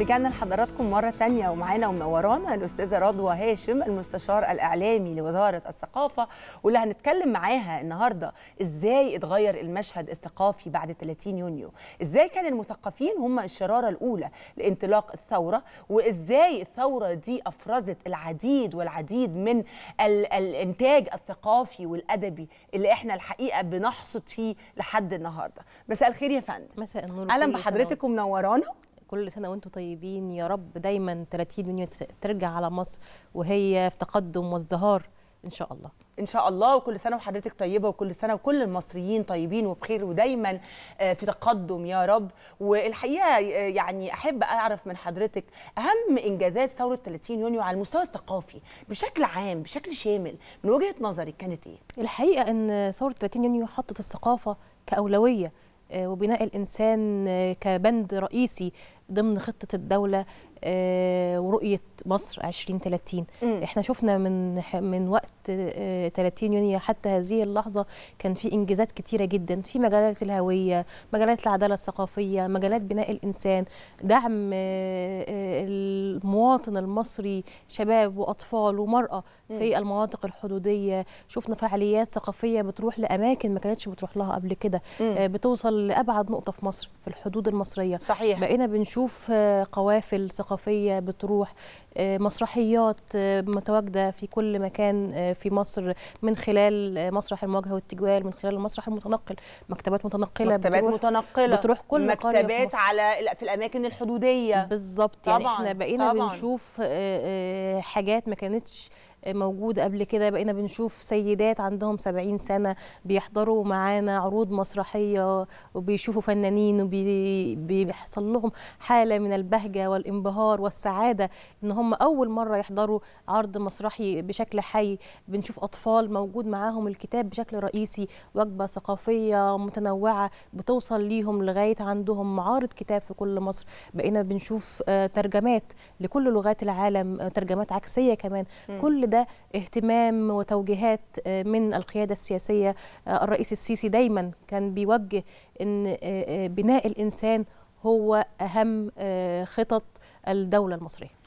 رجعنا لحضراتكم مرة تانية ومعانا ومنورانا الأستاذة رضوى هاشم المستشار الإعلامي لوزارة الثقافة واللي هنتكلم معاها النهاردة إزاي اتغير المشهد الثقافي بعد 30 يونيو إزاي كان المثقفين هم الشرارة الأولى لانطلاق الثورة وإزاي الثورة دي أفرزت العديد والعديد من ال الإنتاج الثقافي والأدبي اللي إحنا الحقيقة بنحصد فيه لحد النهاردة مساء الخير يا فندم مساء النور أهلا بحضرتك ومنورانا كل سنه وانتم طيبين يا رب دايما 30 يونيو ترجع على مصر وهي في تقدم وازدهار ان شاء الله ان شاء الله وكل سنه وحضرتك طيبه وكل سنه وكل المصريين طيبين وبخير ودايما آه، في تقدم يا رب والحقيقه آه، يعني احب اعرف من حضرتك اهم انجازات ثوره 30 يونيو على المستوى الثقافي بشكل عام بشكل شامل من وجهه نظرك كانت ايه الحقيقه ان ثوره 30 يونيو حطت الثقافه كاولويه آه، وبناء الانسان كبند رئيسي ضمن خطه الدوله آه، ورؤيه مصر 2030 م. احنا شفنا من من وقت 30 آه، يونيو حتى هذه اللحظه كان في انجازات كتيره جدا في مجالات الهويه مجالات العداله الثقافيه مجالات بناء الانسان دعم آه، المواطن المصري شباب واطفال ومراه في المناطق الحدوديه شفنا فعاليات ثقافيه بتروح لاماكن ما كانتش بتروح لها قبل كده بتوصل لابعد نقطه في مصر في الحدود المصريه صحيح بقينا بنشوف بنشوف آه، قوافل ثقافية بتروح آه، مسرحيات آه، متواجدة في كل مكان في مصر من خلال مسرح المواجهة والتجوال من خلال المسرح المتنقل مكتبات متنقلة مكتبات بتروح متنقلة بتروح كل مكتبات على في الأماكن الحدودية بالظبط يعني احنا بقينا طبعًا. بنشوف حاجات ما كانتش موجود قبل كده بقينا بنشوف سيدات عندهم 70 سنه بيحضروا معانا عروض مسرحيه وبيشوفوا فنانين وبيحصل لهم حاله من البهجه والانبهار والسعاده ان هم اول مره يحضروا عرض مسرحي بشكل حي بنشوف اطفال موجود معاهم الكتاب بشكل رئيسي وجبه ثقافيه متنوعه بتوصل ليهم لغايه عندهم معارض كتاب في كل مصر بقينا بنشوف آه، ترجمات لكل لغات العالم آه، ترجمات عكسيه كمان كل ده اهتمام وتوجيهات آه، من القياده السياسيه آه، الرئيس السيسي دايما كان بيوجه ان آه، بناء الانسان هو اهم خطط الدوله المصريه